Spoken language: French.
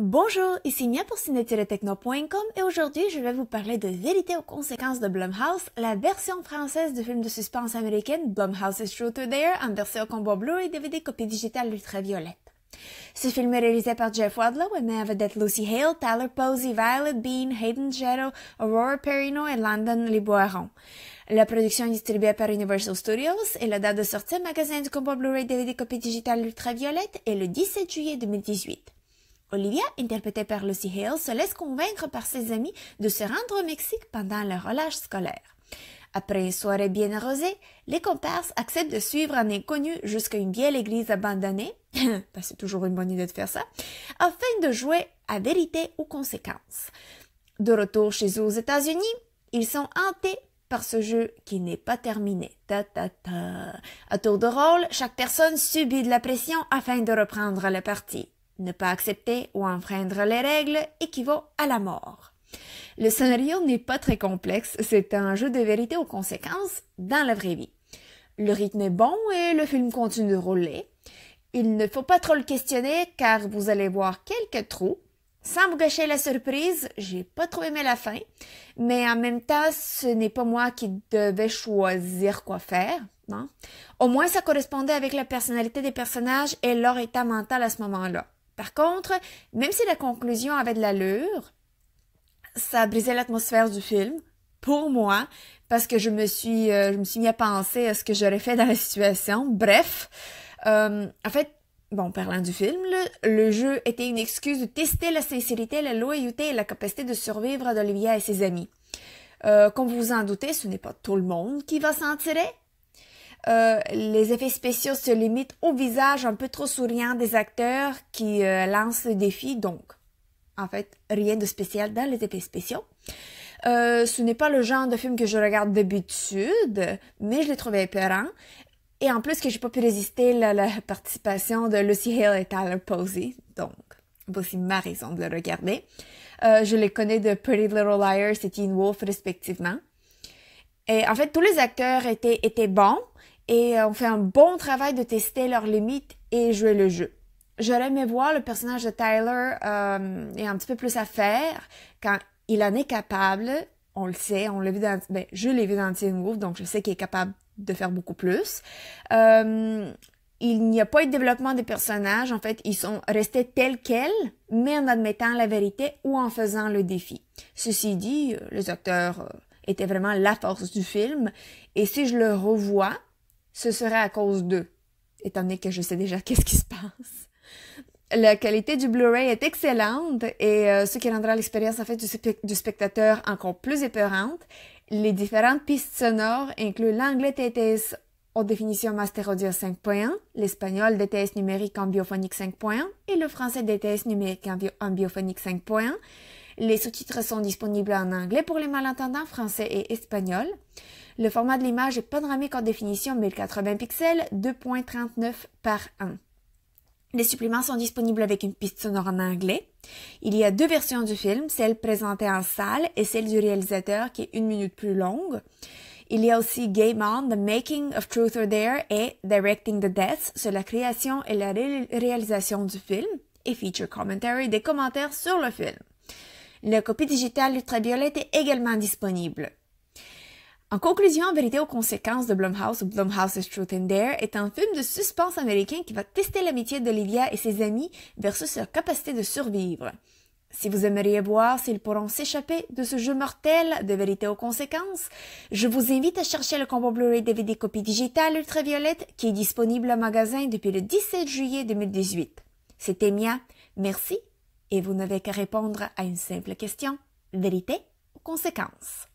Bonjour, ici Mia pour ciné-techno.com et aujourd'hui je vais vous parler de Vérité aux conséquences de Blumhouse, la version française du film de suspense américaine Blumhouse is True to Dare, inversé au combo Blu et DVD copie digitale ultraviolette. Ce film est réalisé par Jeff Wadlow et met à vedette Lucy Hale, Tyler Posey, Violet Bean, Hayden Jetto, Aurora Perino et Landon Liboiron. La production est distribuée par Universal Studios et la date de sortie magasin du combo Blu-ray DVD copie digitale ultraviolette est le 17 juillet 2018. Olivia, interprétée par Lucy Hale, se laisse convaincre par ses amis de se rendre au Mexique pendant leur relâche scolaire. Après une soirée bien arrosée, les comparses acceptent de suivre un inconnu jusqu'à une vieille église abandonnée, c'est toujours une bonne idée de faire ça, afin de jouer à vérité ou conséquence. De retour chez eux aux États-Unis, ils sont hantés par ce jeu qui n'est pas terminé. Ta ta ta. À tour de rôle, chaque personne subit de la pression afin de reprendre la partie. Ne pas accepter ou enfreindre les règles équivaut à la mort. Le scénario n'est pas très complexe, c'est un jeu de vérité aux conséquences dans la vraie vie. Le rythme est bon et le film continue de rouler. Il ne faut pas trop le questionner car vous allez voir quelques trous. Sans vous gâcher la surprise, j'ai pas trop aimé la fin, mais en même temps, ce n'est pas moi qui devais choisir quoi faire. Non? Au moins, ça correspondait avec la personnalité des personnages et leur état mental à ce moment-là. Par contre, même si la conclusion avait de l'allure, ça brisait l'atmosphère du film, pour moi, parce que je me suis, euh, je me suis mis à penser à ce que j'aurais fait dans la situation. Bref, euh, en fait, bon, parlant du film, le, jeu était une excuse de tester la sincérité, la loyauté et la capacité de survivre d'Olivia et ses amis. Euh, comme vous vous en doutez, ce n'est pas tout le monde qui va s'en tirer, euh, les effets spéciaux se limitent au visage un peu trop souriant des acteurs qui euh, lancent le défi, donc en fait rien de spécial dans les effets spéciaux. Euh, ce n'est pas le genre de film que je regarde d'habitude, mais je l'ai trouvé épeurant. Et en plus que j'ai pas pu résister à la, participation de Lucy Hale et Tyler Posey, donc voici ma raison de le regarder. Euh, je les connais de Pretty Little Liars et Teen Wolf respectivement. Et en fait, tous les acteurs étaient, étaient bons et euh, ont fait un bon travail de tester leurs limites et jouer le jeu. J'aurais aimé voir le personnage de Tyler euh, et un petit peu plus à faire quand il en est capable. On le sait, on l'a vu dans, ben, je l'ai vu dans Teen Wolf, donc je sais qu'il est capable de faire beaucoup plus. Euh, il n'y a pas eu de développement des personnages. En fait, ils sont restés tels quels, mais en admettant la vérité ou en faisant le défi. Ceci dit, euh, les acteurs euh, était vraiment la force du film. Et si je le revois, ce serait à cause d'eux, étant donné que je sais déjà qu'est-ce qui se passe. La qualité du Blu-ray est excellente et euh, ce qui rendra l'expérience en fait du, spectateur encore plus épeurante. Les différentes pistes sonores incluent l'anglais TTS en définition Master Audio 5.1, l'espagnol DTS numérique en biophonique 5.1 et le français DTS numérique en biophonique 5.1. Les sous-titres sont disponibles en anglais pour les malentendants, français et espagnol. Le format de l'image est panoramique en définition 1080 pixels, 2.39 par 1. Les suppléments sont disponibles avec une piste sonore en anglais. Il y a deux versions du film, celle présentée en salle et celle du réalisateur qui est une minute plus longue. Il y a aussi Game On, The Making of Truth or Dare et Directing the Death sur la création et la réalisation du film et feature commentary des commentaires sur le film. La copie digitale ultraviolette est également disponible. En conclusion, Vérité aux conséquences de Blumhouse ou Blumhouse's Truth and Dare est un film de suspense américain qui va tester l'amitié d'Olivia et ses amis versus leur capacité de survivre. Si vous aimeriez voir s'ils pourront s'échapper de ce jeu mortel de vérité aux conséquences, je vous invite à chercher le combo Blu-ray DVD copie digitale ultraviolette qui est disponible en magasin depuis le 17 juillet 2018. C'était Mia. Merci et vous n'avez qu'à répondre à une simple question, vérité ou conséquence.